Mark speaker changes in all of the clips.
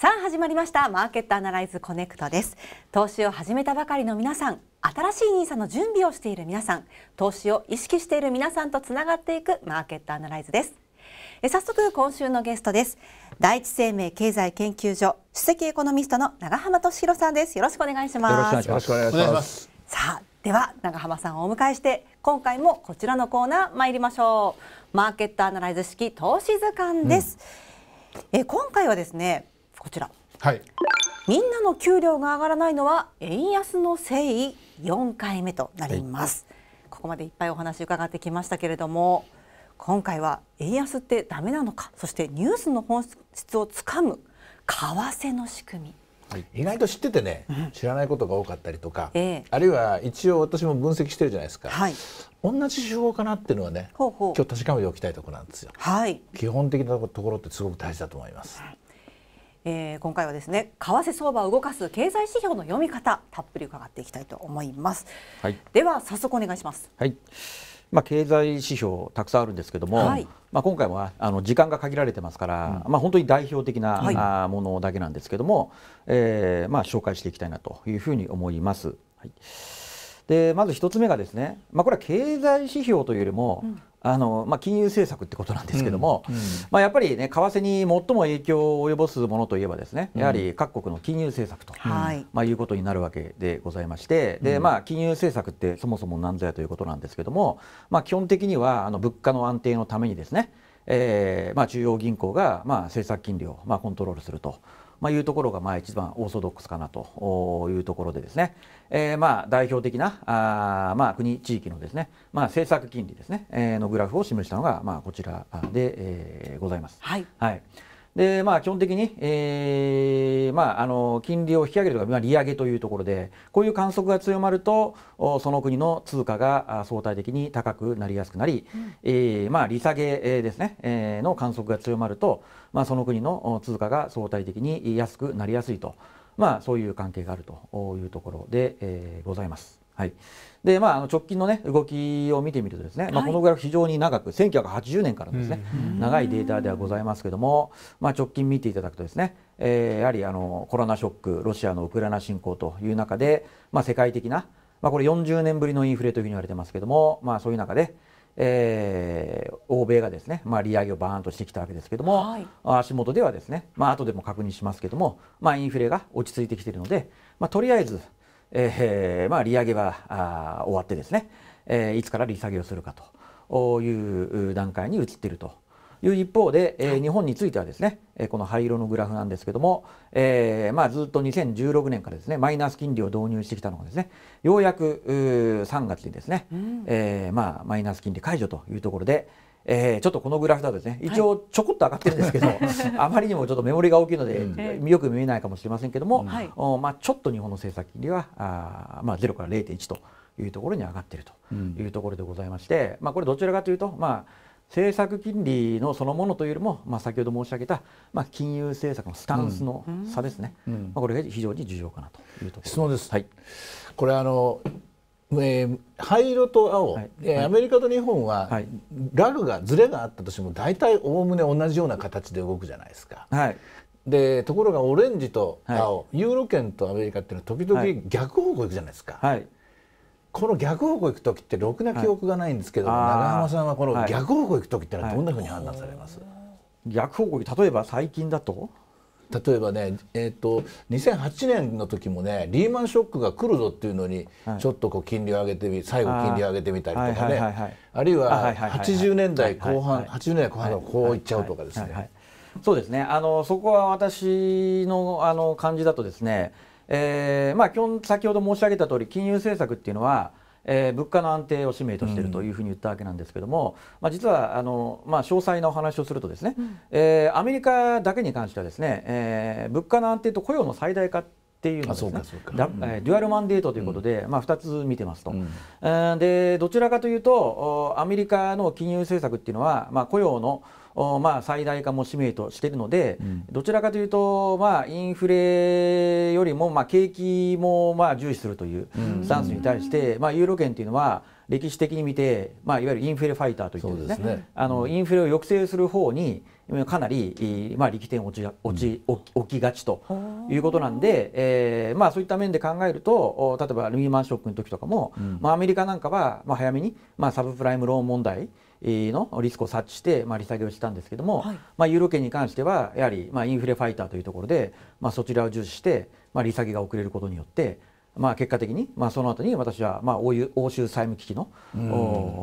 Speaker 1: さあ始まりましたマーケットアナライズコネクトです投資を始めたばかりの皆さん新しい NISA の準備をしている皆さん投資を意識している皆さんとつながっていくマーケットアナライズですえ早速今週のゲストです第一生命経済研究所首席エコノミストの長浜俊弘さんですよろしくお願いしますよろしくお願いしま
Speaker 2: すさあ
Speaker 1: では長浜さんをお迎えして今回もこちらのコーナー参りましょうマーケットアナライズ式投資図鑑です、うん、え今回はですねこちら、はい、みんなの給料が上がらないのは円安のせい四回目となります、はい、ここまでいっぱいお話伺ってきましたけれども今回は円安ってダメなのかそしてニュースの本質をつかむ為替の仕組み
Speaker 2: はい、意外と知っててね、うん、知らないことが多かったりとか、えー、あるいは一応私も分析してるじゃないですか、はい、同じ手法かなっていうのはねほほうう今日確かめておきたいところなんですよ、はい、基本的なところってすごく大事だと思います、
Speaker 1: えー、今回はですね為替相場を動かす経済指標の読み方たっぷり伺っていきたいと思います、はい、では早速お願いします
Speaker 3: はいまあ、経済指標たくさんあるんですけども、はい、まあ、今回はあの時間が限られてますから、うん、まあ、本当に代表的な、はい、あものだけなんですけども、えーまあ、紹介していきたいなというふうに思います。はいでまず1つ目がですね、まあ、これは経済指標というよりも、うんあのまあ、金融政策ってことなんですけども、うんうん、まあ、やっぱり、ね、為替に最も影響を及ぼすものといえばですねやはり各国の金融政策と、うん、まあ、いうことになるわけでございまして、でまあ、金融政策ってそもそも何ぞやということなんですけども、まあ、基本的にはあの物価の安定のためにですねえーまあ、中央銀行が、まあ、政策金利を、まあ、コントロールするとまあ、いうところがまあ一番オーソドックスかなというところでですね、えー、まあ代表的なあまあ国地域のですね、まあ、政策金利ですね、えー、のグラフを示したのがまあこちらで、えー、ございます。はい、はいでまあ、基本的に、えーまあ、あの金利を引き上げるとか、まあ、利上げというところでこういう観測が強まるとその国の通貨が相対的に高くなりやすくなり、うん、えー、まあ、利下げですね、えー、の観測が強まると、まあ、その国の通貨が相対的に安くなりやすいと、まあ、そういう関係があるというところで、えー、ございます。はいで、まあ、あの直近の、ね、動きを見てみるとですね、はい、まあ、このグラフ非常に長く1980年からのですね、長いデータではございますけども、まあ、直近見ていただくとですね、えー、やはりあのコロナショックロシアのウクライナ侵攻という中で、まあ、世界的な、まあ、これ40年ぶりのインフレというふうに言われてますけども、まあ、そういう中で、えー、欧米がですね、まあ、利上げをバーンとしてきたわけですけども、はい、足元ではですね、まあ後でも確認しますけども、まあ、インフレが落ち着いてきているので、まあ、とりあえずえー、まあ、利上げは終わってですね、えー、いつから利下げをするかという段階に移っているという一方で、えー、日本についてはですね、えー、この灰色のグラフなんですけども、えーまあ、ずっと2016年からですねマイナス金利を導入してきたのがですねようやくう3月にですね、うん、えー、まあ、マイナス金利解除というところで、えー、ちょっとこのグラフだとですね一応ちょこっと上がってるんですけど、はい、あまりにもちょっと目盛りが大きいので、うん、よく見えないかもしれませんけども、おまあ、ちょっと日本の政策金利はあ、まあ、0から0.1というところに上がっているというところでございまして、うん、まあ、これどちらかというと、まあ、政策金利のそのものというよりも、まあ、先ほど申し上げた、まあ、金融政策のスタンスの差ですね、うんうん、まあ、これが非常に重要かなというところ質問です、はい、これ
Speaker 2: あのえー、灰色と青、はい、えーアメリカと日本は、はい、ラルがずれがあったとしても大体おおむね同じような形で動くじゃないですか。はい、でところがオレンジと青、ユーロ圏とアメリカっていうのは時々逆方向行くじゃないですか。
Speaker 3: この逆方向行く時ってろくな記憶がないんですけど、はい、長浜さんはこの逆方向行く時ってのはどんなふうに判断されます、逆方向例えば最近だと、
Speaker 2: 例えばね、えーと、2008年の時もねリーマンショックが来るぞっていうのに、はい、ちょっとこう金利を上げてみ最後金利を上げてみたりとかねあるいは80年代後半、
Speaker 3: 80年代後半のこういっちゃうとかですね。そうですねあのそこは私のあの感じだとですね、えーまあ、先ほど申し上げた通り金融政策っていうのはえー、物価の安定を使命としているというふうに言ったわけなんですけども、まあ、実はあの、まあ、詳細なお話をするとですね、うん、えー、アメリカだけに関してはですね、えー、物価の安定と雇用の最大化っていうのですね、だデュアルマンデートということで、うん、まあ、2つ見てますと、うん、でどちらかというとアメリカの金融政策っていうのは、まあ、雇用のまあ、最大化も使命としているので、うん、どちらかというと、まあ、インフレよりも、まあ、景気もまあ重視するというスタンスに対して、まあ、ユーロ圏というのは歴史的に見て、まあ、いわゆるインフレファイターといってですね、ね、あのインフレを抑制する方にかなり、まあ、力点落ち落ち起きがちということなんで、えーまあ、そういった面で考えると例えばルミーマンショックの時とかも、うん、まあ、アメリカなんかは、まあ、早めに、まあ、サブプライムローン問題のリスクを察知して、まあ、利下げをしたんですけども、はい、まあ、ユーロ圏に関してはやはり、まあ、インフレファイターというところで、まあ、そちらを重視して、まあ、利下げが遅れることによって、まあ、結果的に、まあ、その後に私は、まあ、欧州債務危機の、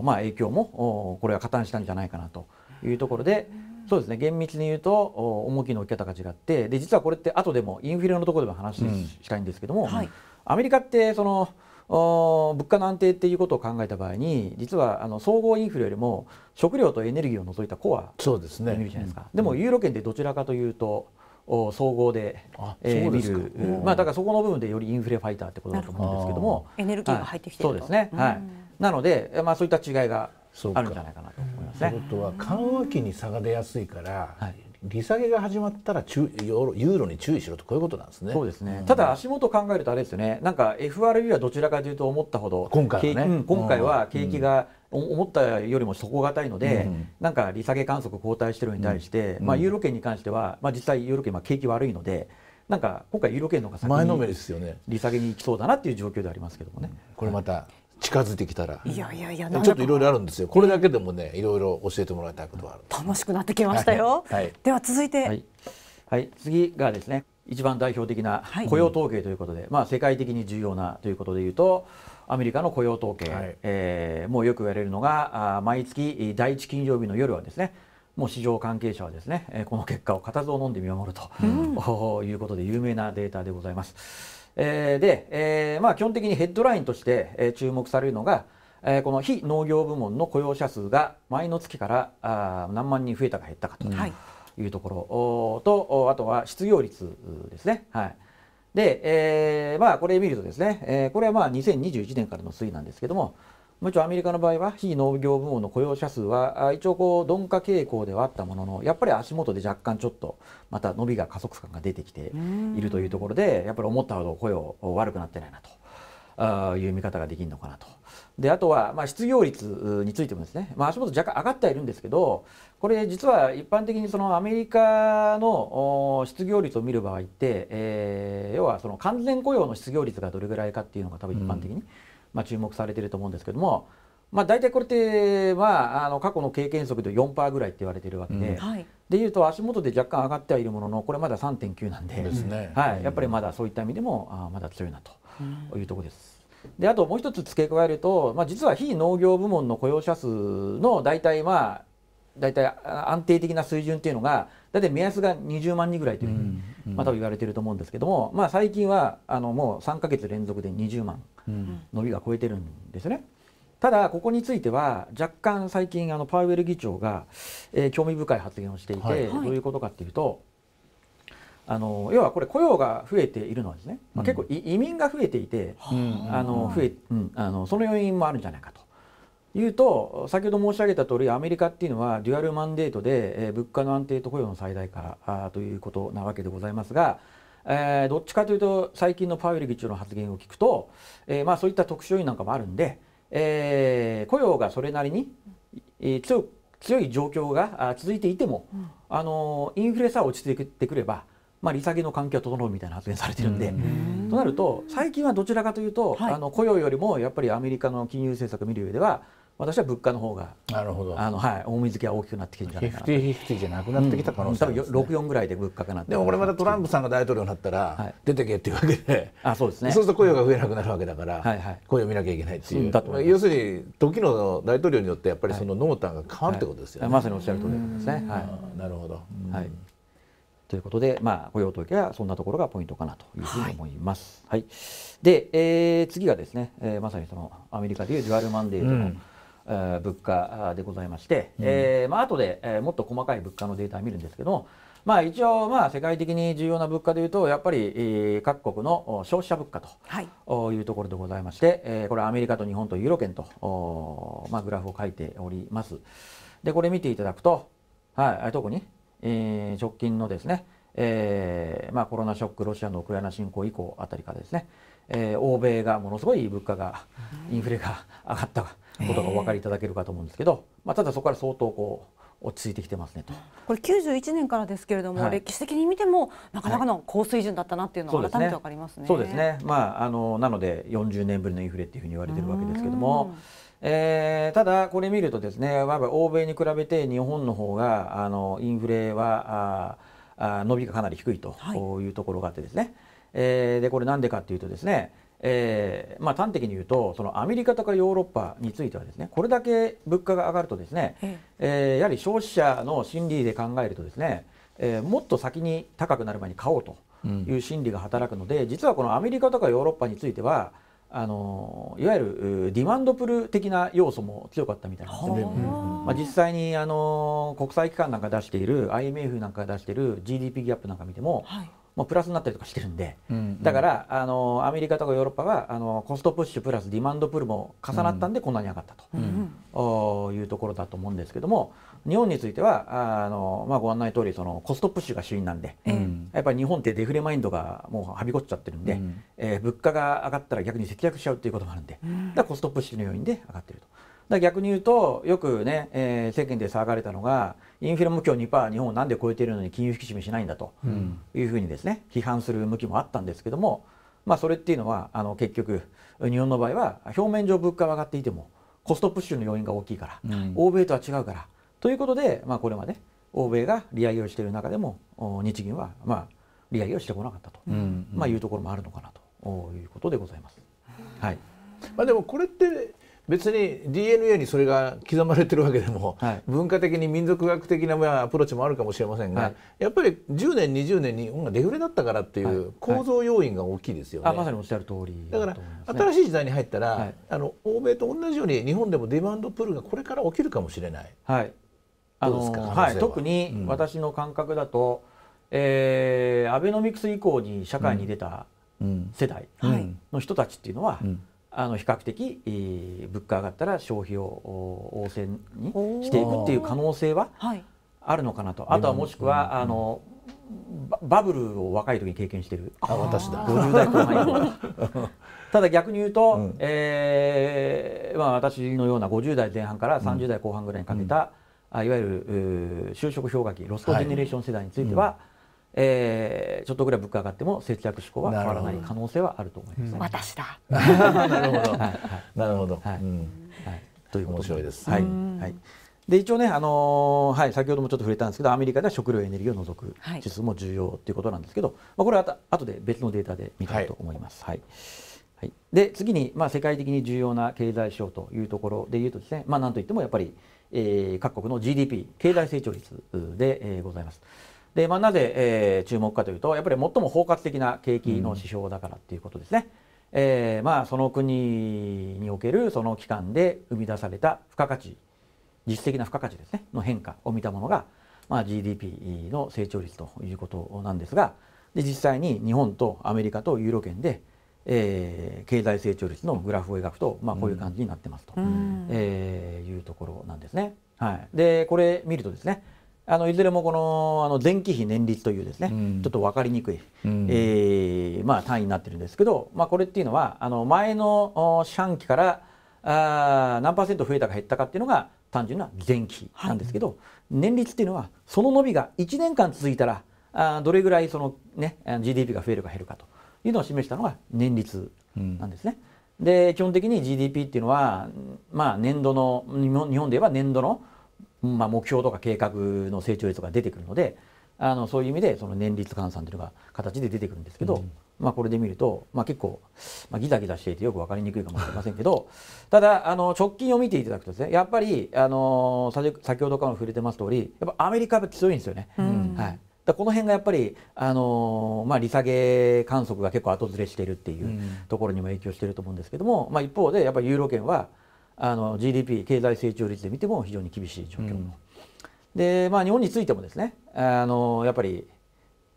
Speaker 3: まあ、影響もこれは加担したんじゃないかなというところで。そうですね厳密に言うと重きの受け方が違ってで実はこれって後でもインフレのところでも話したいんですけども、うんはい、アメリカってその物価の安定っていうことを考えた場合に実はあの総合インフレよりも食料とエネルギーを除いたコアそうですねじゃないですか、でもユーロ圏ってどちらかというと総合でえ見る、まあ、だからそこの部分でよりインフレファイターってことだと思うんですけどもエネルギーが入ってきてると、そうですね、はい、なので、まあ、そういった違いがあるんじゃないかなと
Speaker 2: 思いますね。とは緩和期に差が出やすいから、はい利下げが始まったらユーロに注意しろとこういうことなんですね。そうですね。ただ
Speaker 3: 足元考えるとあれですよね。なんか FRB はどちらかというと思ったほど今回は、ね、今回は景気が、思ったよりも底堅いので、うん、なんか利下げ観測後退してるのに対して、うん、まあ、ユーロ圏に関しては、まあ、実際、ユーロ圏、まあ、景気悪いので、なんか今回、ユーロ圏の方が先にですよね利下げに行きそうだなっていう状況でありますけどもね。これまた、はい近づいてきたらいや
Speaker 1: いやいやちょっとい
Speaker 3: ろいろあるんですよこれだけでもねいろいろ教えてもらいたいことは
Speaker 1: ある楽しくなってきましたよ、
Speaker 3: はい、では続いて、はい、はい、次がですね一番代表的な雇用統計ということで、はい、まあ、世界的に重要なということでいうとアメリカの雇用統計、はい、えー、もうよく言われるのがあ毎月第1金曜日の夜はですねもう市場関係者はですねこの結果を固唾を飲んで見守ると、うん、いうことで有名なデータでございます。えー、で、えー、まあ、基本的にヘッドラインとして、え注目されるのが、えこの非農業部門の雇用者数が前の月からあ何万人増えたか減ったかというところと、うん、あとは失業率ですね。はいで、えー、まあ、これ見るとですね、えこれはまあ2021年からの推移なんですけども、もちろんアメリカの場合は非農業部門の雇用者数は一応こう鈍化傾向ではあったもののやっぱり足元で若干ちょっとまた伸びが加速感が出てきているというところでやっぱり思ったほど雇用悪くなってないなと。あいう見方ができるのかなと。であとは、まあ、失業率についてもですね、まあ、足元若干上がってはいるんですけどこれ実は一般的にそのアメリカの失業率を見る場合って、えー、要はその完全雇用の失業率がどれぐらいかっていうのが多分一般的に、うんまあ、注目されてると思うんですけども、まあ、大体これってはあの過去の経験則で4%ぐらいって言われてるわけで、うんはい、でいうと足元で若干上がってはいるもののこれまだ3.9なんで、ね、はい、やっぱりまだそういった意味でもあまだ強いなというところです。であともう一つ付け加えると、まあ、実は非農業部門の雇用者数の大体まあ大体安定的な水準っていうのが大体目安が20万人ぐらいというふうに、まあ、多分言われてると思うんですけども、まあ、最近はあのもう3か月連続で20万伸びが超えてるんですね。ただ、ここについては若干最近あのパウエル議長が、えー、興味深い発言をしていて、はい、どういうことかっていうとあの要はこれ雇用が増えているのはですね、まあ、結構移民が増えていて、あの増え、あのその要因もあるんじゃないかと。言うと先ほど申し上げた通りアメリカっていうのはデュアルマンデートで、えー、物価の安定と雇用の最大化あということなわけでございますが、えー、どっちかというと最近のパウエル議長の発言を聞くと、えー、まあそういった特殊要因なんかもあるんで、えー、雇用がそれなりに、えー、強強い状況が続いていても、うん、あのインフレさえ落ち着いてくれば、まあ、利下げの環境は整うみたいな発言されてるんで、となると最近はどちらかというと、はい、あの雇用よりもやっぱりアメリカの金融政策見る上では私は物価の方がなるほどあの、はい、大水きは大きくなってきてるんじゃないかなフフティフフティじゃなくなってきた可能性あ、ね、うん、多分64ぐらいで物価かなでも
Speaker 2: これまたトランプさんが大統領になったら、はい、出てけっていうわけであそうですねそうすると雇用が増えなくなるわけだから、はいはい、雇用を見なきゃいけないっていう、うん、要するに時の大統領によってやっぱりその濃淡が変わるってことですよね、はいはい、まさにお
Speaker 3: っしゃる通りなんですね、はい、なるほど、はいということで、まあ、雇用統計はそんなところがポイントかなというふうに思います。はい、はい、で、えー、次がですね、えー、まさにそのアメリカでいうデュアルマンデートの、うん物価でございまして、うん、えー、まあ後で、えー、もっと細かい物価のデータを見るんですけども、まあ、一応、まあ、世界的に重要な物価でいうとやっぱり、えー、各国の消費者物価というところでございまして、はい、えー、これはアメリカと日本とユーロ圏と、まあ、グラフを書いております。でこれ見ていただくと、はい、特に、えー、直近のですね、えーまあ、コロナショックロシアのウクライナ侵攻以降あたりからですね、えー、欧米がものすごい物価が、インフレが上がった。ことがお分かりいただけるかと思うんですけど、まあ、ただそこから相当こう落ち着いてきてますねと
Speaker 1: これ91年からですけれども、はい、歴史的に見てもなかなかの高水準だったなっていうのは改めて分かりますね。はい、そうですね、ね、
Speaker 3: まあ、あのなので40年ぶりのインフレっていうふうに言われてるわけですけども。えー、ただ、これ見るとですね欧米に比べて日本の方があのインフレはああ伸びがかなり低いというところがあってですね、はい、えー、でこれなんでかっていうとですねえー、まあ、端的に言うとそのアメリカとかヨーロッパについてはですねこれだけ物価が上がるとですね、ええー、やはり消費者の心理で考えるとですね、えー、もっと先に高くなる前に買おうという心理が働くので、うん、実はこのアメリカとかヨーロッパについてはあのいわゆるディマンドプル的な要素も強かったみたいなんですまあ、実際にあの国際機関なんか出している IMF なんか出している GDP ギャップなんか見ても、はいもうプラスになったりとかしてるんで、うんうん、だからあのアメリカとかヨーロッパはあのコストプッシュプラスディマンドプールも重なったんでこんなに上がったと、うんうん、いうところだと思うんですけども日本についてはあの、まあ、ご案内通りそりコストプッシュが主因なんで、うん、やっぱり日本ってデフレマインドがもうはびこっちゃってるんで、うん、えー、物価が上がったら逆に節約しちゃうっていうこともあるんで、だからコストプッシュの要因で上がってると。だ逆に言うと、よくね、えー、世間で騒がれたのが、インフレ目標2%、日本をなんで超えているのに金融引き締めしないんだというふうにですね、批判する向きもあったんですけども、まあ、それっていうのは、あの結局、日本の場合は、表面上物価は上がっていても、コストプッシュの要因が大きいから、うん、欧米とは違うから、ということで、まあ、これまで欧米が利上げをしている中でも、日銀は、まあ、利上げをしてこなかったと、うんうん、まあ、いうところもあるのかなということでございます。はい
Speaker 2: まあ、でもこれって別に DNA にそれが刻まれてるわけでも、はい、文化的に民族学的なアプローチもあるかもしれませんが、はい、やっぱり10年20年にデフレだったからっていう構造要因が大きいですよね。はい、まさにおっしゃる通り、ね、だから新しい時代に入ったら、あの欧米と同じように日本でもデマンドプールがこれから起きるかもしれない。
Speaker 3: はい。あのははい、特に私の感覚だと、うん、えー、アベノミクス以降に社会に出た世代の人たちっていうのは。うんうんあの比較的、い物価上がったら消費を旺盛にしていくっていう可能性はあるのかなと、あとはもしくはあのバブルを若い時に経験してるあ私だ50代後半 ただ逆に言うと、うん、えー、まあ、私のような50代前半から30代後半ぐらいにかけた、うん、いわゆる就職氷河期ロストジェネレーション世代については、はいえー、ちょっとぐらい物価上がっても節約志向は変わらない可能性はあると思います、ね、私
Speaker 1: だ なるほど、は
Speaker 3: い、なるほど、はい、うん、はい、という面白いです、はいはい、で一応ね、あのー、はい、先ほどもちょっと触れたんですけどアメリカでは食料エネルギーを除く指数も重要ということなんですけど、はい、まあ、これはあとで別のデータで見たいと思います。はい、はい、で次に、まあ、世界的に重要な経済指標というところでいうとですね、まあ、なんといってもやっぱり、えー、各国の GDP 経済成長率で、えー、ございます。で、まあ、なぜ、えー、注目かというとやっぱり最も包括的な景気の指標だからっていうことですね。うんえー、まあその国におけるその期間で生み出された付加価値実質的な付加価値ですねの変化を見たものが、まあ、GDP の成長率ということなんですがで実際に日本とアメリカとユーロ圏で、えー、経済成長率のグラフを描くと、まあ、こういう感じになってますと、うん、えー、いうところなんですね。はい、でこれ見るとですねあのいずれもこのあの前期比年率というですね、うん、ちょっと分かりにくい、うん、えー、まあ、単位になってるんですけど、まあ、これっていうのはあの前の四半期からあ何パーセント増えたか減ったかっていうのが単純な前期なんですけど、はい、年率っていうのはその伸びが1年間続いたらあどれぐらいその、ね、GDP が増えるか減るかというのを示したのが年率なんですね。うん、で基本的に GDP っていうのは、まあ、年度の日本で言えば年度のまあ、目標とか計画の成長率が出てくるのであのそういう意味でその年率換算というのが形で出てくるんですけど、うん、まあ、これで見ると、まあ、結構、まあ、ギザギザしていてよく分かりにくいかもしれませんけど ただあの直近を見ていただくとですねやっぱりあの先ほどからも触れてます通りやっぱアメリカは強いんですよね。うん、はいこの辺がやっぱり、あのー、まあ、利下げ観測が結構後ずれしているっていうところにも影響していると思うんですけども、うん、まあ、一方でやっぱりユーロ圏はあの GDP 経済成長率で見ても非常に厳しい状況、うん、で、まあ、日本についてもですねあのやっぱり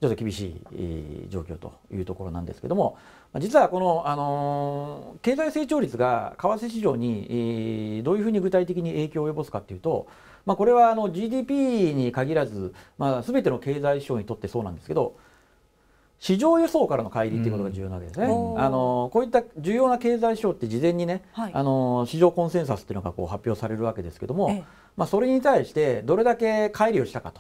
Speaker 3: ちょっと厳しい状況というところなんですけども実はこの、あの経済成長率が為替市場にどういうふうに具体的に影響を及ぼすかっていうと、まあ、これはあの GDP に限らず、まあ、全ての経済指標にとってそうなんですけど市場予想からの乖離っていうことが重要なわけですね、うん、あのこういった重要な経済指標って事前にね、はい、あの市場コンセンサスっていうのがこう発表されるわけですけども、まあ、それに対してどれだけ乖離をしたか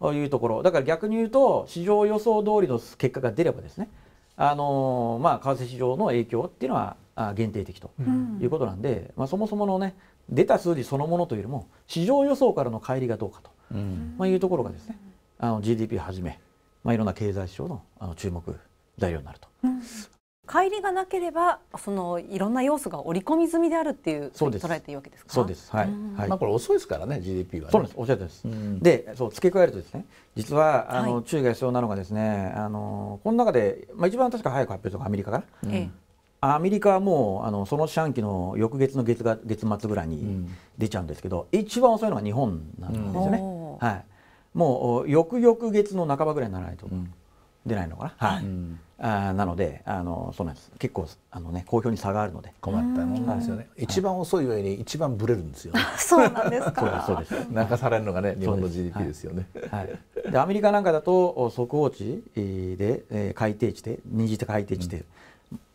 Speaker 3: というところだから逆に言うと市場予想通りの結果が出ればですねあのまあ、為替市場の影響っていうのは限定的ということなんで、うん、まあ、そもそもの、ね、出た数字そのものというよりも市場予想からの乖離がどうかと、うん、まあ、いうところがですねあの GDP はじめまあ、いろんな経済指標のあの注目材料になると。うん
Speaker 1: 乖離がなければそのいろんな要素が織り込み済みであるっていうそうです捉えていいわけで
Speaker 3: すかそうですはい、はい、まあこれ遅いですからね GDP は、ね、そうですおっしゃってです、でそう付け加えるとですね実はあの、はい、注意が必要なのがですねあのこの中で、まあ、一番確か早く発表したのがアメリカから、うん、アメリカはもうあのその四半期の翌月の月が月末ぐらいに出ちゃうんですけど、うん、一番遅いのが日本なんですよね、はいもう翌々月の半ばぐらいにならないと、出ないのかな、はい、あなのであのそうなんです結構あの、ね、好評に差があるので困ったもんなんですよね、一番遅い上に一番ブレるんですよ、そ
Speaker 2: うなんですかそうですそうで泣かされるのがね日本の GDP ですよねは
Speaker 3: い、でアメリカなんかだと速報値でえ海底値で二次海底値で、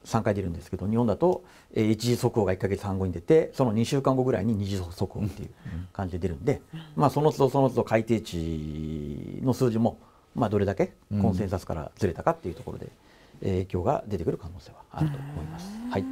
Speaker 3: 3回出るんですけど日本だと、えー、一時速報が1か月半後に出てその2週間後ぐらいに二次速報っていう感じで出るんで、まあ、その都度その都度改定値の数字も、まあ、どれだけコンセンサスからずれたかっていうところで、影響が出てくる可能性はあると思います。はい、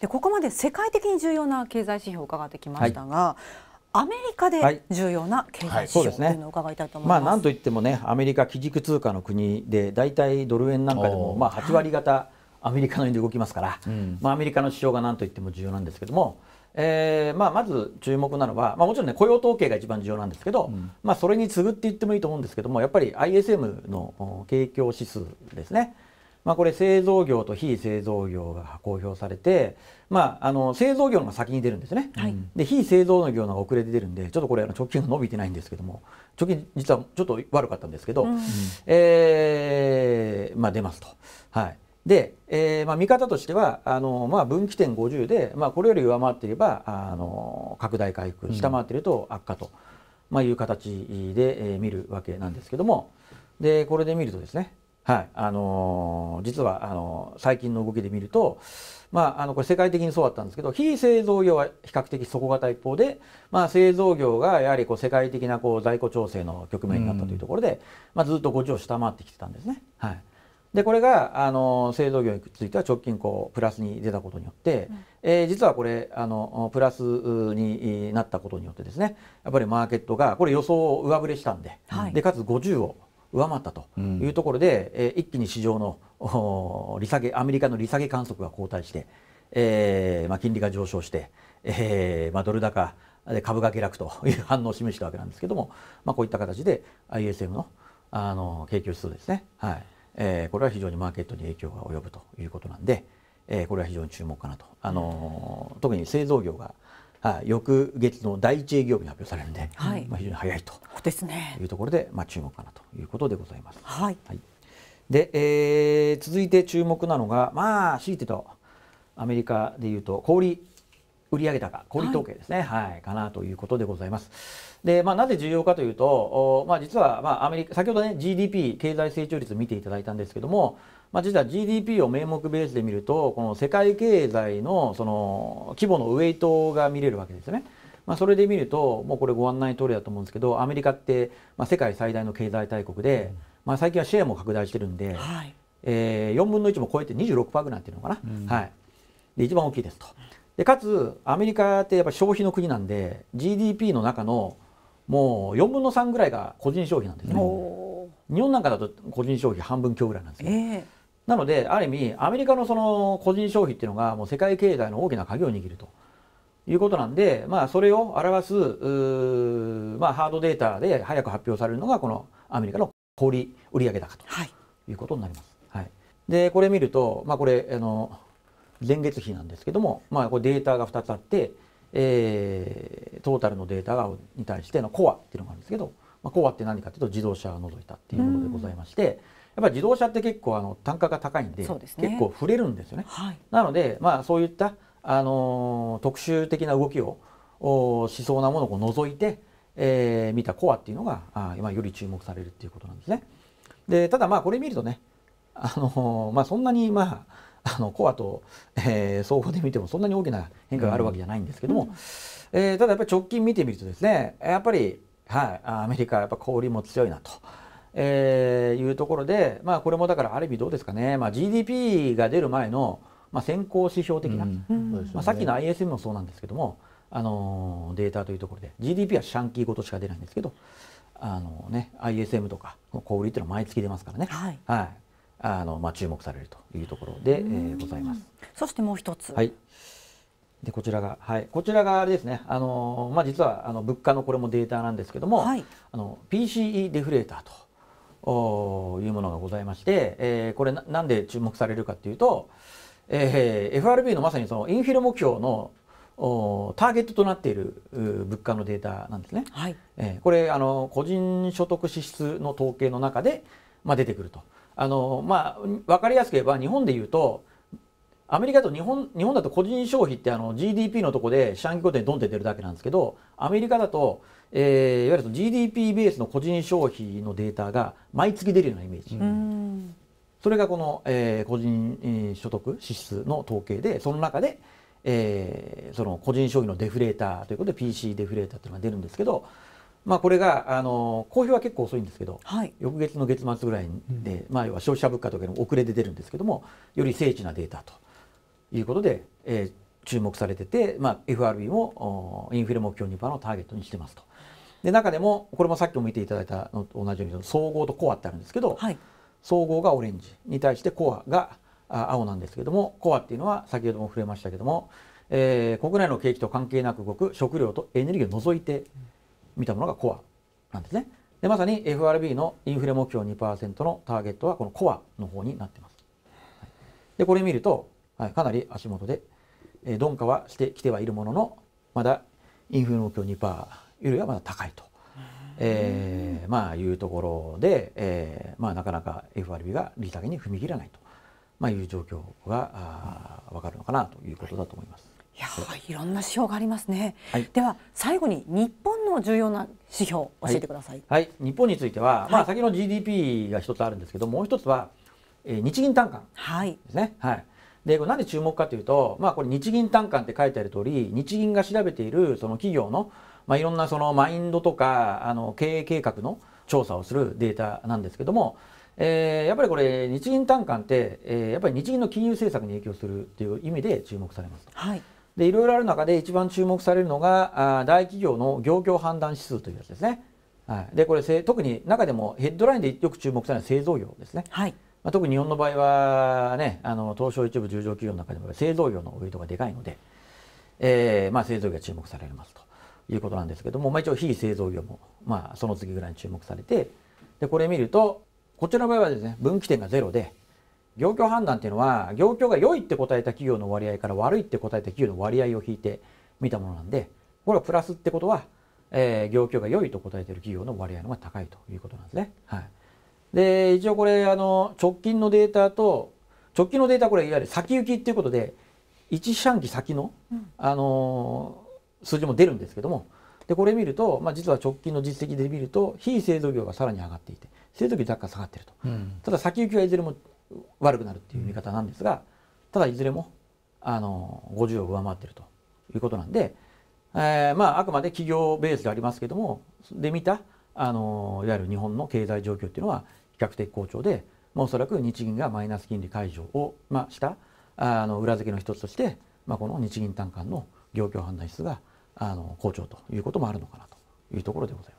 Speaker 1: でここまで世界的に重要な経済指標を伺ってきましたが、はいアメリカで重要な経済指標、というのを伺いたいと思います。まあなんとい
Speaker 3: ってもね、アメリカ基軸通貨の国でだいたいドル円なんかでもまあ8割方アメリカのように動きますから、うん、まあ、アメリカの指標が何と言っても重要なんですけども、えーまあ、まず注目なのは、まあ、もちろん、ね、雇用統計が一番重要なんですけど、うん、まあ、それに次ぐって言ってもいいと思うんですけどもやっぱり ISM の景況指数ですね。まあ、これ製造業と非製造業が公表されて、まあ、あの製造業のが先に出るんですね、はい、で非製造業のが遅れて出るんでちょっとこれ直近が伸びてないんですけども直近実はちょっと悪かったんですけど、うん、えー、まあ、出ますと。はいで、えー、まあ、見方としてはあの、まあ、分岐点50で、まあ、これより上回っていればあの拡大回復下回っていると悪化と、うん、まあ、いう形で、えー、見るわけなんですけどもでこれで見るとですね、はいあのー、実はあのー、最近の動きで見ると、まあ、あのこれ世界的にそうだったんですけど非製造業は比較的底堅い一方で、まあ、製造業がやはりこう世界的なこう在庫調整の局面になったというところで、うん、まあ、ずっと5を下回ってきてたんですね。はいでこれがあの製造業については直近こうプラスに出たことによって、うん、えー、実はこれあのプラスになったことによってですねやっぱりマーケットがこれ予想を上振れしたんではい、でかつ50を上回ったというところで、うん、えー、一気に市場の利下げアメリカの利下げ観測が後退して、えーまあ、金利が上昇して、えーまあ、ドル高で株が下落という反応を示したわけなんですけども、まあ、こういった形で ISM のあの景気指数ですね。はいえー、これは非常にマーケットに影響が及ぶということなんで、えー、これは非常に注目かなと、あのー、特に製造業がは翌月の第一営業日に発表されるんで、はい、まあ、非常に早いとそうですねいうところで、まあ、注目かなということでございます。はい、はい、で、えー、続いて注目なのが、まあ、強いてとアメリカでいうと小売売上高、小売統計ですね、はい、はい、かなということでございます。で、まあ、なぜ重要かというと、まあ、実は、まあ、アメリカ、先ほどね、GDP、経済成長率見ていただいたんですけども、まあ、実は GDP を名目ベースで見ると、この世界経済の、その、規模のウエイトが見れるわけですよね。まあ、それで見ると、もうこれご案内通りだと思うんですけど、アメリカって、まあ、世界最大の経済大国で、うん、まあ、最近はシェアも拡大してるんで、はい、えー、4分の1も超えて26%ぐらいっていうのかな、うん、はい、で一番大きいですとでかつアメリカってやっぱ消費の国なんで GDP の中のもう4分の3ぐらいが個人消費なんですね日本なんかだと個人消費半分強ぐらいなんですよ、えー、なのである意味アメリカのその個人消費っていうのがもう世界経済の大きな鍵を握るということなんで、まあ、それを表すまあ、ハードデータで早く発表されるのがこのアメリカの小売売上高ということになります。はい、はい、でこれ見ると、まあ、これあの前月比なんですけども、まあ、これデータが2つあってえー、トータルのデータがに対してのコアっていうのがあるんですけど、まあ、コアって何かというと自動車を除いたっていうものでございまして、うん、やっぱり自動車って結構あの単価が高いんで、ね、結構触れるんですよね。はい、なので、まあ、そういった、あのー、特殊的な動きをしそうなものを除いて、えー、見たコアっていうのがあ今より注目されるっていうことなんですね。でただまあこれ見るとね、あのー、まあ、そんなにまああのコアと、えー、総合で見てもそんなに大きな変化があるわけじゃないんですけども、うん、えー、ただやっぱり直近見てみるとですねやっぱり、はい、アメリカやっぱ小売りも強いなと。えー、いうところで、まあ、これもだからある意味どうですかね、まあ、GDP が出る前の、まあ、先行指標的な、うんまあ、さっきの ISM もそうなんですけども、あのデータというところで GDP はシャンキーごとしか出ないんですけどあの、ね、ISM とか小売りっていうのは毎月出ますからね、はい、はい、あのまあ、注目されるというところで、え
Speaker 1: ー、ございます。そしてもう一つ、はい、
Speaker 3: でこちらが、はい、こちらがあれですね、あのまあ、実はあの物価のこれもデータなんですけども、はい、あの PCE デフレーターとおいうものがございまして、えー、これな、なんで注目されるかというと、えー、FRB のまさにそのインフレ目標のおターゲットとなっている物価のデータなんですね。はいえー、これあの、個人所得支出の統計の中で、まあ、出てくると。あのまあ、分かりやすく言えば日本で言うとアメリカと日本日本だと個人消費ってあの GDP のとこで社員期ごとにドンって出るだけなんですけどアメリカだと、えー、いわゆる GDP ベースの個人消費のデータが毎月出るようなイメージ。それがこの、えー、個人所得支出の統計でその中で、えー、その個人消費のデフレーターということで PC デフレーターというのが出るんですけどまあ、これがあの公表は結構遅いんですけど、はい、翌月の月末ぐらいで、うん、まあ、要は消費者物価とかの遅れで出るんですけどもより精緻なデータということで、えー、注目されてて、まあ、FRB もインフレ目標2%のターゲットにしてますと。で中でもこれもさっきも見ていただいたのと同じように総合とコアってあるんですけど、はい、総合がオレンジに対してコアが青なんですけどもコアっていうのは先ほども触れましたけども、えー、国内の景気と関係なく動く食料とエネルギーを除いて、うん見たものがコアなんですね。でまさに FRB のインフレ目標2%のターゲットはこのコアの方になってます。でこれ見ると、はい、かなり足元で、えー、鈍化はしてきてはいるもののまだインフレ目標2%よりはまだ高いと、えー、まあいうところで、えー、まあなかなか FRB が利下げに踏み切らないと、まあ、いう状況が、あん、分かるのかなということだと思います。いや
Speaker 1: いろんな指標がありますね、はい、では最後に日本の重要な指標教えてください、は
Speaker 3: い、はい、日本については、まあ、先の GDP が一つあるんですけどもう一つは、えー、日銀短観ですね。はい、はいでこれなんで注目かというと、まあ、これ日銀短観って書いてある通り日銀が調べているその企業の、まあ、いろんなそのマインドとかあの経営計画の調査をするデータなんですけども、えー、やっぱりこれ日銀短観って、えー、やっぱり日銀の金融政策に影響するっていう意味で注目されます。はいでいろいろある中で一番注目されるのが大企業の業況判断指数というやつですね。はい、でこれ特に中でもヘッドラインでよく注目されるのは製造業ですね。はいまあ、特に日本の場合は、ね、あの東証一部上場企業の中でも製造業のウエイトがでかいので、えーまあ、製造業が注目されますということなんですけども、まあ、一応非製造業も、まあ、その次ぐらいに注目されてでこれ見るとこちらの場合はですね分岐点がゼロで業況判断っていうのは業況が良いって答えた企業の割合から悪いって答えた企業の割合を引いてみたものなんでこれはプラスってことは、えー、業況が良いと答えてる企業の割合の方が高いということなんですね。はい、で一応これあの直近のデータと直近のデータこれいわゆる先行きっていうことで1四半期先の、うん、あのー、数字も出るんですけどもでこれ見ると、まあ、実は直近の実績で見ると非製造業がさらに上がっていて製造業若干下がってると、うん、ただ先行きはいずれも悪くなるっていう見方なんですが、ただいずれもあの50を上回っているということなんで、えー、まああくまで企業ベースでありますけどもで見たあのいわゆる日本の経済状況っていうのは比較的好調で、まおそらく日銀がマイナス金利解除を、まあ、したあの裏付けの一つとして、まあ、この日銀短観の業況判断室があの好調ということもあるのかなというところでございます。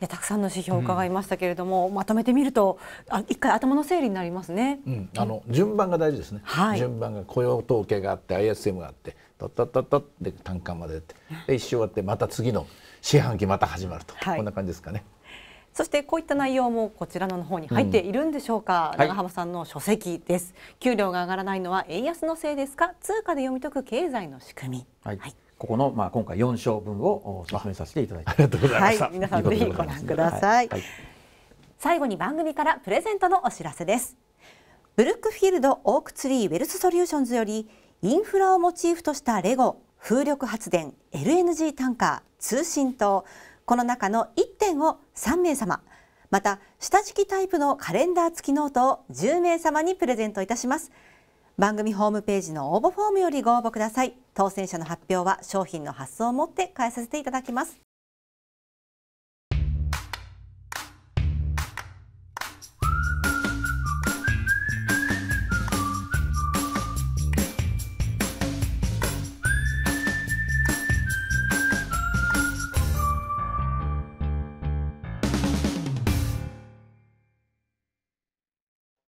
Speaker 1: やたくさんの指標を伺いましたけれども、うん、まとめてみるとあ一回頭の整理になりますね、
Speaker 2: うん、あの順番が大事ですね、はい、順番が雇用統計があって ISM があってとっとっとっとって単価までってで一周終わってまた次の四半期また始まると、はい、こんな感じですかね。
Speaker 1: そしてこういった内容もこちらの方に入っているんでしょうか、うん、長浜さんの書籍です、はい、給料が上がらないのは円安のせいですか通貨で読み解く経済の仕組
Speaker 3: み、はい、はいここのまあ今回4勝分をお勧めさせていただいてありがとうございました、はい、皆さんぜひご覧ください、はい、
Speaker 1: 最後に番組からプレゼントのお知らせですブルックフィールドオークツリーウェルスソリューションズよりインフラをモチーフとしたレゴ風力発電 LNG タンカー通信塔この中の1点を3名様また下敷きタイプのカレンダー付きノートを10名様にプレゼントいたします。番組ホームページの応募フォームよりご応募ください当選者の発表は商品の発送をもって返させていただきます